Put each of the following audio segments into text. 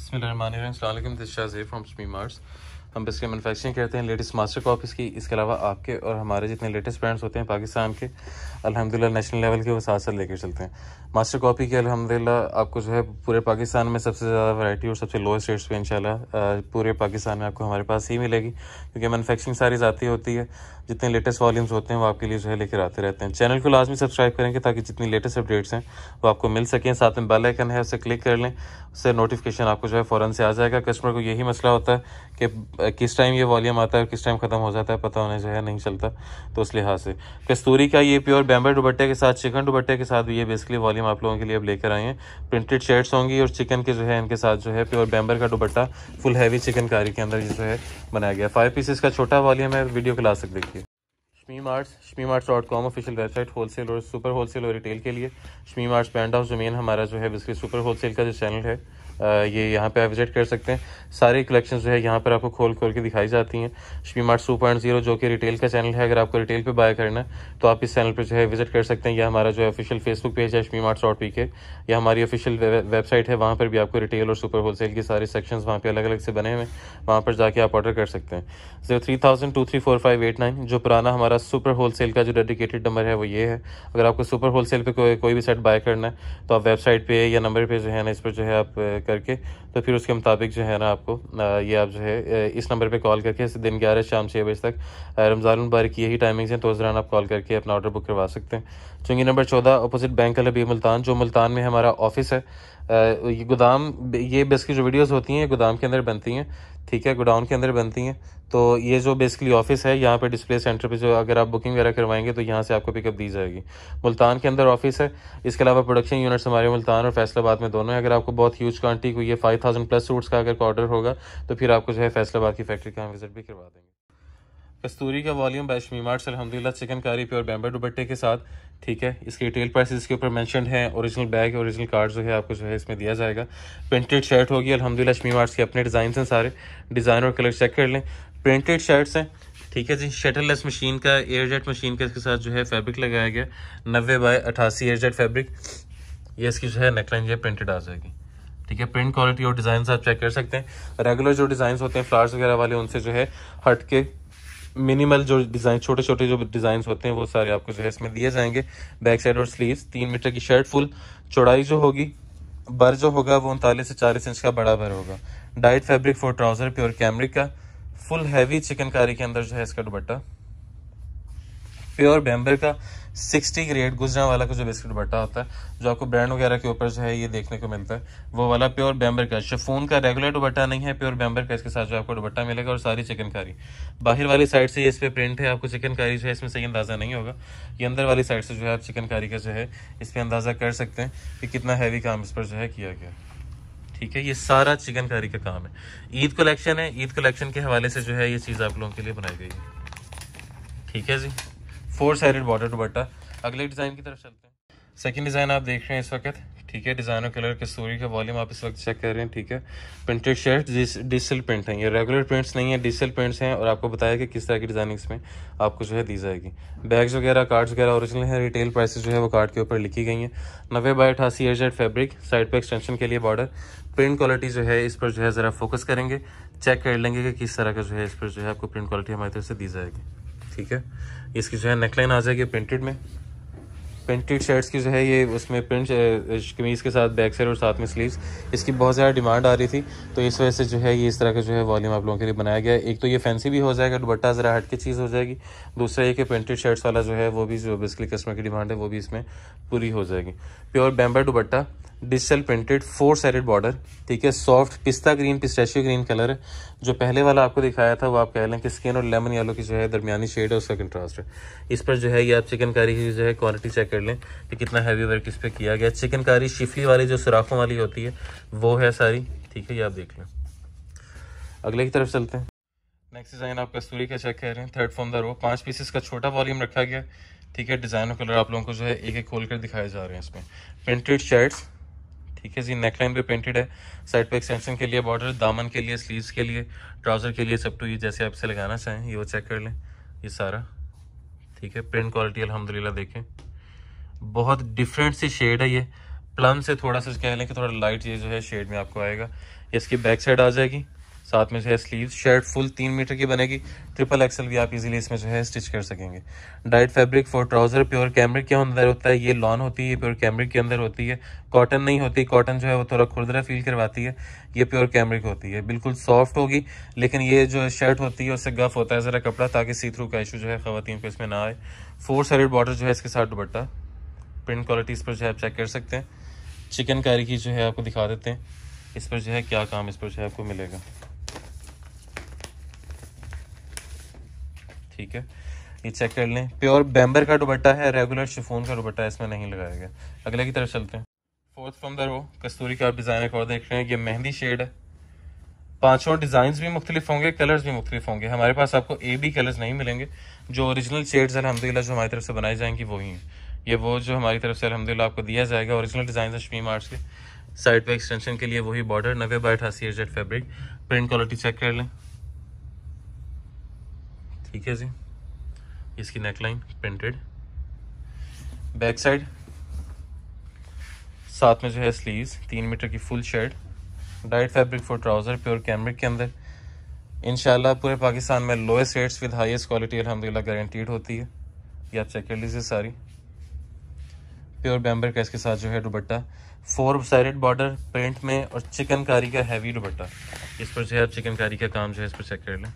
Bismillahirrahmanirrahim. Assalamu This is Shazir from Smimars. हम इसके manufacturing करते हैं लेटेस्ट मास्टर कॉपीज़ की इसके अलावा आपके और हमारे जितने लेटेस्ट ब्रांड्स होते हैं पाकिस्तान के अलहमदिल्ला नेशनल लेवल के वो साथ साथ लेकर चलते हैं मास्टर कॉपी की अलहमदिल्ला आपको जो है पूरे पाकिस्तान में सबसे ज़्यादा वैरायटी और सबसे लोएस्ट रेट्स पे इंशाल्लाह पूरे पाकिस्तान में आपको हमारे पास ही मिलेगी क्योंकि मैनुफैक्चरिंग सारी ज़ाती होती है जितने लेटेस्ट वॉल्यूम्स होते हैं वो आपके लिए जो है लेकर आते रहते हैं चैनल को लाजमी सब्सक्राइब करेंगे ताकि जितनी लेटेस्ट अपडेट्स हैं वो आपको मिल सकें साथ में बेल आइकन है उसे क्लिक कर लें उससे नोटिफिकेशन आपको जो है फ़ौरन से आ जाएगा कस्टमर को यही मसला होता है कि किस टाइम ये वॉल्यूम आता है और किस टाइम ख़त्म हो जाता है पता होने जो है नहीं चलता तो उस लिहाज से कस्तूरी का ये प्योर बैम्बर दुबट्टे के साथ चिकन दुबट्टे के साथ भी ये बेसिकली वॉल्यूम आप लोगों के लिए अब लेकर आए हैं प्रिंटेड शर्ट्स होंगी और चिकन के जो है इनके साथ जो है प्योर बैम्बर का दुबट्टा फुल हैवी चिकनकारी के अंदर जो है बनाया गया फाइव पीसेस का छोटा वॉल्यूम है वीडियो क्लास तक देखिए Shami marts Shami marts dot com official website wholesale और सुपर होलसेल और रिटेल के लिए शमी मार्ट्स बैंड हाउस जमीन हमारा जो है बिस्किट सुपर होलसेल का जो चैनल है ये यहाँ पे आप विज़िट कर सकते हैं सारे कलेक्शन जो है यहाँ पर आपको खोल खोल के दिखाई जाती हैं शपी मार्ट टू पॉइंट जीरो जो कि रिटेल का चैनल है अगर आपको रिटेल पे बाय करना है तो आप इस चैनल पर जो है विजिट कर सकते हैं यह हमारा जो है ऑफिशियल फेसबुक पेज है शपी मार्ट डॉट के यह हमारी ऑफिशियल वेबसाइट है वहाँ पर भी आपको रिटेल और सुपर होलसेल के सारे सेक्शन वहाँ पर अलग अलग से बने हुए हैं वहाँ पर जाके आप ऑर्डर कर सकते हैं zero three thousand two three four five eight nine जो पुराना हमारा सुपर होलसेल का जो डेडिकेटेड नंबर है वो ये है अगर आपको सुपर होलसेल पर कोई कोई भी सेट बाय करना है तो आप वेबसाइट पर या नंबर पर जो है ना इस पर जो है आप करके तो फिर उसके मुताबिक जो है ना आपको ये आप जो है इस नंबर पे कॉल करके दिन ग्यारह शाम छः बजे तक रमज़ान बार की यही टाइमिंग्स हैं तो उस दौरान आप कॉल करके अपना ऑर्डर बुक करवा सकते हैं चूँकि नंबर चौदह अपोजिट बैंक अलबी मुल्तान जो मुल्तान में हमारा ऑफिस है ये गोदाम ये की जो वीडियोज़ होती हैं ये गोदाम के अंदर बनती हैं ठीक है गोडाउन के अंदर बनती हैं तो ये जो बेसिकली ऑफिस है यहाँ पे डिस्प्ले सेंटर पे जो अगर आप बुकिंग वगैरह करवाएंगे तो यहाँ से आपको पिकअप दी जाएगी मुल्तान के अंदर ऑफिस है इसके अलावा प्रोडक्शन यूनिट्स हमारे मुल्तान और फैसलाबाद में दोनों हैं अगर आपको बहुत ह्यूज क्वान्टी को ये फाइव थाउजेंड प्लस सूट्स का अगर ऑर्डर होगा तो फिर आपको जो है फैसलाबाद की फैक्ट्री का हम विजिट भी करवा देंगे कस्तूरी का वॉल्यूम बैशमी मार्ट्स अलहमदिल्ला चिकनकारी प्योर बैंबर डुबट्टे के साथ ठीक है इसकी रिटेल प्राइस इसके ऊपर मैंशन है ओरिजिनल बैग ओरिजिनल कार्ड जो है आपको जो है इसमें दिया जाएगा प्रिंटेड शर्ट होगी अलहमदिल्ला शमी मार्ट्स के अपने डिज़ाइन हैं सारे डिज़ाइन और कलर चेक कर लें प्रिंटेड शर्ट्स हैं ठीक है जी शटरलेस मशीन का एयर जेट मशीन का इसके साथ जो है फैब्रिक लगाया गया नब्बे बाय अठासी एयर जेट फैब्रिक ये इसकी जो है नेकलाइन जो है प्रिंटेड आ जाएगी ठीक है प्रिंट क्वालिटी और डिज़ाइन आप चेक कर सकते हैं रेगुलर जो डिज़ाइन होते हैं फ्लावर्स वगैरह वाले उनसे जो है हट के मिनिमल जो डिज़ाइन छोटे छोटे जो डिज़ाइन होते हैं वो सारे आपको जो है इसमें दिए जाएंगे बैक साइड और स्लीव्स तीन मीटर की शर्ट फुल चौड़ाई जो होगी बर जो होगा वो उनतालीस से चालीस इंच का बड़ा बर होगा dyed fabric for trouser pure cambric का फुल हैवी चिकनकारी के अंदर जो है इसका दुबट्टा प्योर बैम्बर का 60 ग्रेड गुजरा वाला का जो बिस्किट बट्टा होता है जो आपको ब्रांड वगैरह के ऊपर जो है ये देखने को मिलता है वो वाला प्योर बैम्बर का शेफोन का रेगुलर दुबट्टा नहीं है प्योर बैम्बर का इसके साथ जो आपको दुबट्टा मिलेगा और सारी चिकनकारी बाहर वाली साइड से इस पर प्रिंट है आपको चिकनकारी जो है इसमें सही अंदाज़ा नहीं होगा ये अंदर वाली साइड से जो है आप चिकनकारी का जो है इस पर अंदाज़ा कर सकते हैं कि कितना हैवी काम इस पर जो है किया गया ठीक है ये सारा चिकनकारी का काम है ईद कलेक्शन है ईद कलेक्शन के हवाले से जो है ये चीज़ आप लोगों के लिए बनाई गई है ठीक है जी फोर साइडेड बॉर्डर दुबट्टा अगले डिज़ाइन की तरफ चलते हैं सेकेंड डिज़ाइन आप देख रहे हैं इस वक्त ठीक है डिज़ाइनर कलर के सूरी का वॉल्यूम आप इस वक्त चेक कर रहे हैं ठीक है प्रिंटेड शर्ट डिजिटल प्रिंट हैं ये रेगुलर प्रिंट्स नहीं है डिजिटल प्रिंट्स हैं और आपको बताया कि किस तरह की डिज़ाइनिंग इसमें आपको जो है दी जाएगी बैग्स वगैरह कार्ड्स वगैरह ओरिजिनल है रिटेल प्राइस जो है वो कार्ड के ऊपर लिखी गई हैं नब्बे बाई अठासी एयर फैब्रिक साइड पर एक्सटेंशन के लिए बॉर्डर प्रिंट क्वालिटी जो है इस पर जो है ज़रा फोकस करेंगे चेक कर लेंगे कि किस तरह का जो है इस पर जो है आपको प्रिंट क्वालिटी हमारी तरफ से दी जाएगी ठीक है इसकी जो है नेकलाइन आ जाएगी प्रिंटेड में प्रिंटेड शर्ट्स की जो है ये उसमें प्रिंट कमीज़ के साथ बैक साइड और साथ में स्लीव्स इसकी बहुत ज़्यादा डिमांड आ रही थी तो इस वजह से जो है ये इस तरह का जो है वॉल्यूम आप लोगों के लिए बनाया गया एक तो ये फैंसी भी हो जाएगा दुपट्टा ज़रा हट के चीज़ हो जाएगी दूसरा ये कि प्रिंटेड शर्ट्स वाला जो है वो भी जो बेसिकली कस्टमर की डिमांड है वो भी इसमें पूरी हो जाएगी pure bamber dupatta digital printed four sided border ठीक है सॉफ्ट पिस्ता ग्रीन पिस्टैशियो ग्रीन कलर है जो पहले वाला आपको दिखाया था वो आप कह लें कि स्किन और लेमन येलो की जो है दरमियानी शेड है उसका कंट्रास्ट है इस पर जो है ये आप चिकनकारी की जो है क्वालिटी चेक कर लें कि कितना हैवी वर्क इस पर किया गया चिकनकारी शिफली वाली जो सुराखों वाली होती है वो है सारी ठीक है ये आप देख लें अगले की तरफ चलते हैं नेक्स्ट डिज़ाइन आप कस्तूरी का चेक कह रहे हैं थर्ड फॉर्म दर वो पाँच पीसेस का छोटा वॉल्यूम रखा गया ठीक है डिज़ाइन और कलर आप लोगों को जो है एक एक खोल कर दिखाए जा रहे हैं इसमें प्रिंटेड शर्ट्स ठीक है जी नेक लाइन पे पेंटेड है साइड पे एक्सटेंशन के लिए बॉर्डर दामन के लिए स्लीव्स के लिए ट्राउज़र के लिए सब टू ये जैसे आपसे लगाना चाहें ये वो चेक कर लें ये सारा ठीक है प्रिंट क्वालिटी अलहमदिल्ला देखें बहुत डिफरेंट सी शेड है ये प्लम से थोड़ा सा कह लें कि थोड़ा लाइट ये जो है शेड में आपको आएगा इसकी बैक साइड आ जाएगी साथ में जो है स्लीव्स शर्ट फुल तीन मीटर की बनेगी ट्रिपल एक्सल भी आप इजीली इसमें जो है स्टिच कर सकेंगे dyed fabric for trouser pure cambric के अंदर होता है ये लॉन होती है प्योर कैमरिक के अंदर होती है कॉटन नहीं होती कॉटन जो है वो थोड़ा खुरदरा फील करवाती है ये प्योर कैमरिक होती है बिल्कुल सॉफ्ट होगी लेकिन ये जो शर्ट होती है उससे गफ होता है ज़रा कपड़ा ताकि सी थ्रू का इशू जो है खातन को इसमें ना आए फोर साइड बॉर्डर जो है इसके साथ दुबट्टा प्रिंट क्वालिटी इस पर जो है आप चेक कर सकते हैं चिकनकारी की जो है आपको दिखा देते हैं इस पर जो है क्या काम इस पर जो है आपको मिलेगा ठीक है ये चेक कर लें प्योर बैम्बर का दुबट्टा है रेगुलर शिफोन का दुपट्टा इसमें नहीं लगाया गया अगले की तरफ चलते हैं fourth from the row Kasturi का आप डिज़ाइन एक और देख रहे हैं ये मेहंदी शेड है पांचों डिज़ाइन भी मुख्तलिफ होंगे कलर्स भी मुख्तलिफ होंगे हमारे पास आपको ए बी कलर्स नहीं मिलेंगे जो ओरिजिनल शेड्स अलहमदिल्ला जो हमारी तरफ से बनाई जाएंगी वही हैं ये वो जो हमारी तरफ से अलहमदिल्ला आपको दिया जाएगा ओरिजिनल डिज़ाइन है शमीम आर्ट्स के साइड पे एक्सटेंशन के लिए वही बॉर्डर नबे बाई अठासी A Z fabric print quality check कर लें ठीक है जी इसकी नेकलाइन प्रिंटेड बैक साइड साथ में जो है स्लीव्स तीन मीटर की full shirt dyed fabric for trouser pure cambric के अंदर इन पूरे पाकिस्तान में lowest rates with highest quality अलहमदिल्ला गारंटीड होती है ये आप चेक कर लीजिए सारी प्योर बैम्बर का इसके साथ जो है dupatta four side border print में और चिकनकारी का हैवी दुबट्टा इस पर जो है आप चिकनकारी का काम जो है इस पर चेक कर लें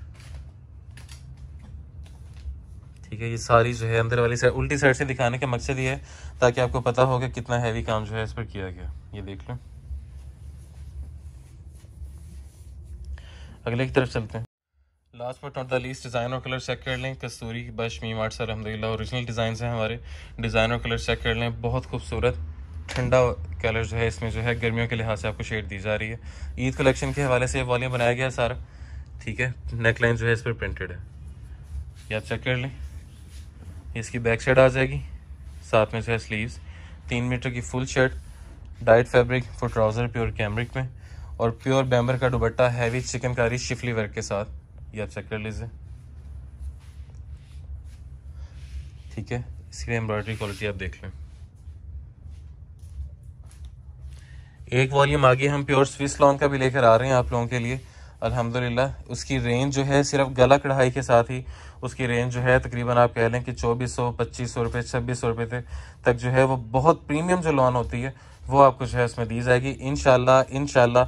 ठीक है ये सारी जो है अंदर वाली साइड उल्टी साइड से दिखाने का मकसद ये है ताकि आपको पता हो कि कितना हैवी काम जो है इस पर किया गया ये देख लो अगले की तरफ चलते हैं last but not the least design और कलर चेक कर लें कस्तूरी बश मीम आर्ट सर अलहमदिल्ला औरिजिनल डिज़ाइन है हमारे डिज़ाइन और कलर चेक कर लें बहुत खूबसूरत ठंडा कलर जो है इसमें जो है गर्मियों के लिहाज से आपको शेड दी जा रही है ईद कलेक्शन के हवाले से वॉल्यूम बनाया गया सारा ठीक है नेकलाइन लाइन जो है इस पर प्रिंटेड है या चेक कर लें इसकी बैक साइड आ जाएगी साथ में जो है स्लीव्स तीन मीटर की full shirt dyed fabric for trouser pure cambric में और प्योर बैम्बर का dupatta heavy chikankari schiffli work के साथ ये आप चेक कर लीजिए ठीक है इसकी एम्ब्रॉयडरी क्वालिटी आप देख लें एक वॉल्यूम आगे हम प्योर स्विस लॉन का भी लेकर आ रहे हैं आप लोगों के लिए अल्हम्दुलिल्लाह उसकी रेंज जो है सिर्फ गला कढ़ाई के साथ ही उसकी रेंज जो है तकरीबन आप कह लें कि चौबीस सौ पच्चीस सौ रुपये छब्बीस सौ रुपये तक जो है वो बहुत प्रीमियम जो लॉन होती है वो आपको जो है उसमें दी जाएगी इन शाला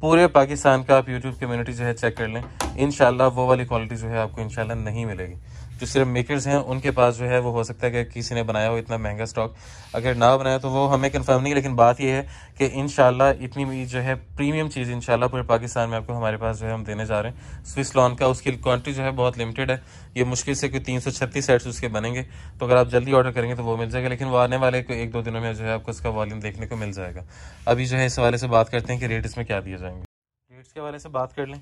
पूरे पाकिस्तान का आप यूट्यूब कम्यूनिटी जो है चेक कर लें इन वो वाली क्वालिटी जो है आपको इनशाला नहीं मिलेगी जो सिर्फ मेकर्स हैं उनके पास जो है वो हो सकता है कि किसी ने बनाया हो इतना महंगा स्टॉक अगर ना बनाया तो वो हमें कंफर्म नहीं लेकिन बात यह है कि इन इतनी जो है प्रीमियम चीज़ इन पूरे पाकिस्तान में आपको हमारे पास जो है हम देने जा रहे हैं स्विस लॉन का उसकी क्वान्टिटी जो है बहुत लिमिटेड है ये मुश्किल से कोई तीन सौ छत्तीस सेट्स उसके बनेंगे तो अगर आप जल्दी ऑर्डर करेंगे तो वो मिल जाएगा लेकिन वो आने वाले एक दो दिनों में जो है आपको उसका वॉल्यूम देखने को मिल जाएगा अभी जो है इस हवाले से बात करते हैं कि रेट इसमें क्या दिए जाएंगे रेट्स के हवाले से बात कर लें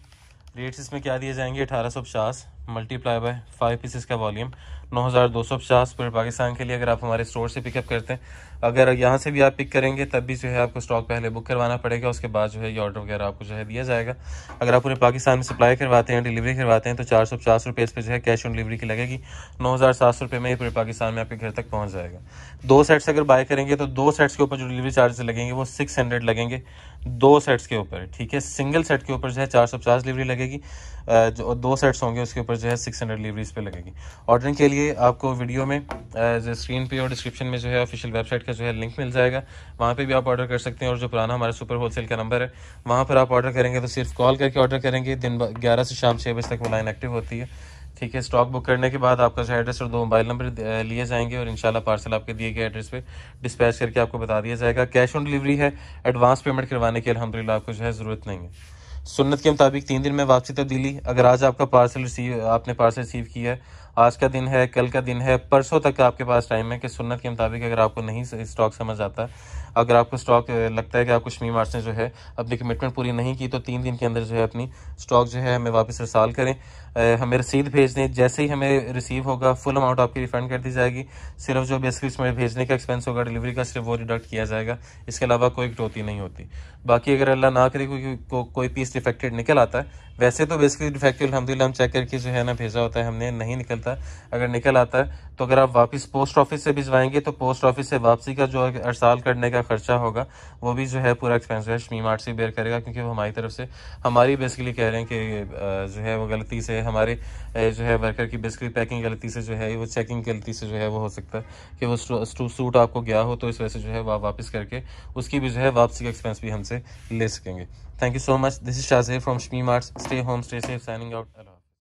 रेट्स इसमें क्या दिए जाएंगे अठारह सौ पचास मल्टीप्लाई बाय फाइव पीसेस का वॉल्यूम 9250 पूरे पाकिस्तान के लिए अगर आप हमारे स्टोर से पिकअप करते हैं अगर यहाँ से भी आप पिक करेंगे तब भी जो है आपको स्टॉक पहले बुक करवाना पड़ेगा उसके बाद जो है ये ऑर्डर वगैरह आपको जो है दिया जाएगा अगर आप पूरे पाकिस्तान में सप्लाई करवाते हैं डिलीवरी करवाते हैं तो चार सौ पचास रुपये इस पर जो है कैश ऑन डिलीवरी की लगेगी नौ हज़ार सात सौ रुपये में पूरे पाकिस्तान में आपके घर तक पहुँच जाएगा दो सेट्स अगर बाय करेंगे तो दो सेट्स के ऊपर जो डिलीवरी चार्जेस लगेंगे वो सिक्स हंड्रेड लगेंगे दो सेट्स के ऊपर ठीक है सिंगल सेट के ऊपर जो है चार सौ पचास डिलीवरी लगेगी जो दो सेट्स होंगे उसके ऊपर और जो है सिक्स हंड्रेड डिलीवरीज पर लगेगी ऑर्डरिंग के लिए आपको वीडियो में स्क्रीन पे और डिस्क्रिप्शन में जो है ऑफिशियल वेबसाइट का जो है लिंक मिल जाएगा वहाँ पे भी आप ऑर्डर कर सकते हैं और जो पुराना हमारा सुपर होलसेल का नंबर है वहाँ पर आप ऑर्डर करेंगे तो सिर्फ कॉल करके ऑर्डर करेंगे दिन ग्यारह से शाम छः बजे तक वो लाइन एक्टिव होती है ठीक है स्टॉक बुक करने के बाद आपका जो एड्रेस और दो मोबाइल नंबर लिए जाएंगे और इनशाला पार्सल आपके दिए गए एड्रेस पे डिस्पैच करके आपको बता दिया जाएगा कैश ऑन डिलीवरी है एडवांस पेमेंट करवाने की अलहमदिल्ला आपको जो है ज़रूरत नहीं है सुन्नत के मुताबिक तीन दिन में वापसी तब्दीली तो अगर आज आपका पार्सल रिसीव आपने पार्सल रिसीव किया है आज का दिन है कल का दिन है परसों तक आपके पास टाइम है कि सुन्नत के मुताबिक अगर आपको नहीं स्टॉक समझ आता अगर आपको स्टॉक लगता है कि आपको शमी मार्च ने जो है अपनी कमिटमेंट पूरी नहीं की तो तीन दिन के अंदर जो है अपनी स्टॉक जो है हमें वापस रसाल करें हमें रसीद भेज दें जैसे ही हमें रिसीव होगा फुल अमाउंट आपकी रिफंड कर दी जाएगी सिर्फ जो बेसिक इसमें भेजने का एक्सपेंस होगा डिलीवरी का सिर्फ वो डिडक्ट किया जाएगा इसके अलावा कोई कटौती नहीं होती बाकी अगर अल्लाह ना करे कोई को, कोई पीस डिफेक्टेड निकल आता है वैसे तो बेसिकली डिफेक्ट अलहमदिल्ला हम चेक करके जो है ना भेजा होता है हमने नहीं निकलता अगर निकल आता है तो अगर आप वापस पोस्ट ऑफिस से भिजवाएंगे तो पोस्ट ऑफिस से वापसी का जो अरसाल करने का खर्चा होगा वो भी जो है पूरा एक्सपेंस है शमी मार्ट से बेयर करेगा क्योंकि वो हमारी तरफ से हमारी बेसिकली कह रहे हैं कि जो है वो गलती से हमारे जो है वर्कर की बेसिकली पैकिंग गलती से जो है वो चेकिंग गलती से जो है वो हो सकता है कि वो सूट आपको गया हो तो इस वजह से जो है वह वापस करके उसकी भी जो है वापसी का एक्सपेंस भी हमसे ले सकेंगे thank you so much this is Shahzeb from Shami mart stay home stay safe signing out